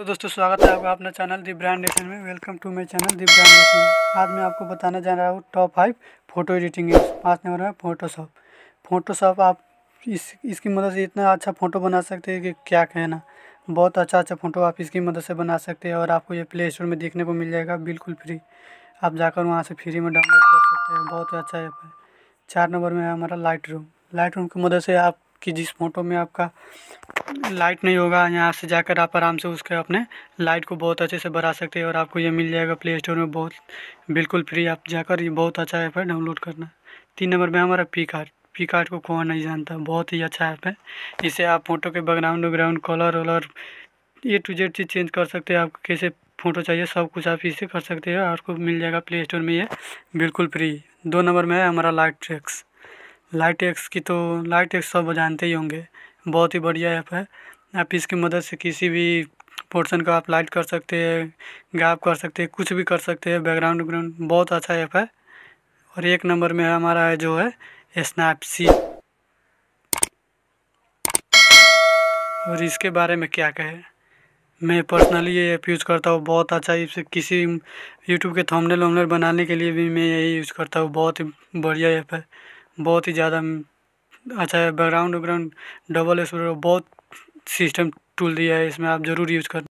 तो दोस्तों स्वागत है आपका अपना चैनल दी ब्रांड नेशन में welcome to my channel the brand nation आज मैं आपको बताने जा रहा हूँ top five photo editing apps पाँच नंबर में फोटोशॉप फोटोशॉप आप इस इसकी मदद से इतना अच्छा फ़ोटो बना सकते हैं कि क्या कहना बहुत अच्छा अच्छा फ़ोटो आप इसकी मदद से बना सकते हैं और आपको ये प्ले स्टोर में देखने को मिल जाएगा बिल्कुल फ्री आप जाकर वहाँ से फ्री में डाउनलोड कर सकते हैं बहुत अच्छा ऐप है चार नंबर में है हमारा लाइट रूम लाइट रूम की मदद से आप कि जिस फ़ोटो में आपका लाइट नहीं होगा यहाँ से जाकर आप आराम से उसके अपने लाइट को बहुत अच्छे से बढ़ा सकते हैं और आपको ये मिल जाएगा प्ले स्टोर में बहुत बिल्कुल फ्री आप जाकर ये बहुत अच्छा ऐप है डाउनलोड करना तीन नंबर में हमारा पी कार्ड पी कार्ड को कौन नहीं जानता बहुत ही अच्छा ऐप है इसे आप फोटो के background background colour colour A to Z चीज़ चेंज कर सकते हैं आपको कैसे फ़ोटो चाहिए सब कुछ आप इसे कर सकते हैं आपको मिल जाएगा प्ले स्टोर में ये बिल्कुल फ्री दो नंबर में है हमारा लाइट ट्रैक्स लाइट एक्स की तो लाइट एक्स सब जानते ही होंगे बहुत ही बढ़िया ऐप है आप इसकी मदद से किसी भी पोर्सन का आप लाइट कर सकते हैं गैप कर सकते हैं कुछ भी कर सकते हैं बैकग्राउंड वैकग्राउंड बहुत अच्छा ऐप है और एक नंबर में हमारा है जो है स्नैपसी और इसके बारे में क्या कहें मैं पर्सनली ये ऐप यूज़ करता हूँ बहुत अच्छा इससे किसी यूट्यूब के थंबनेल वमनेल बनाने के लिए भी मैं यही यूज़ करता हूँ बहुत ही बढ़िया ऐप है बहुत ही ज़्यादा अच्छा है बैकग्राउंड वैकग्राउंड डबल बहुत सिस्टम टूल दिया है इसमें आप ज़रूर यूज़ कर